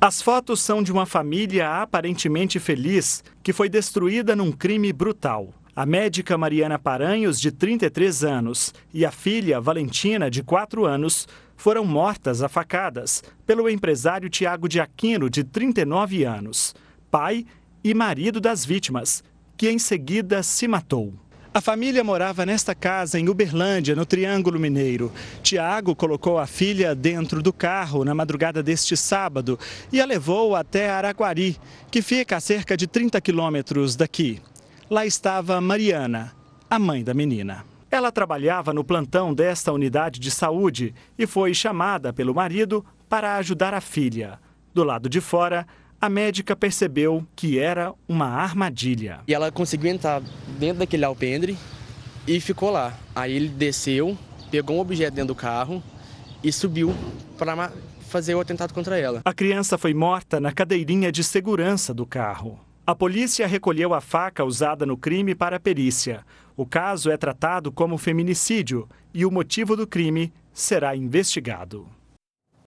As fotos são de uma família aparentemente feliz que foi destruída num crime brutal. A médica Mariana Paranhos, de 33 anos, e a filha Valentina, de 4 anos, foram mortas a facadas pelo empresário Tiago de Aquino, de 39 anos, pai e marido das vítimas, que em seguida se matou. A família morava nesta casa em Uberlândia, no Triângulo Mineiro. Tiago colocou a filha dentro do carro na madrugada deste sábado e a levou até Araguari, que fica a cerca de 30 quilômetros daqui. Lá estava Mariana, a mãe da menina. Ela trabalhava no plantão desta unidade de saúde e foi chamada pelo marido para ajudar a filha. Do lado de fora, a médica percebeu que era uma armadilha. E ela conseguiu entrar dentro daquele alpendre e ficou lá. Aí ele desceu, pegou um objeto dentro do carro e subiu para fazer o atentado contra ela. A criança foi morta na cadeirinha de segurança do carro. A polícia recolheu a faca usada no crime para a perícia. O caso é tratado como feminicídio e o motivo do crime será investigado.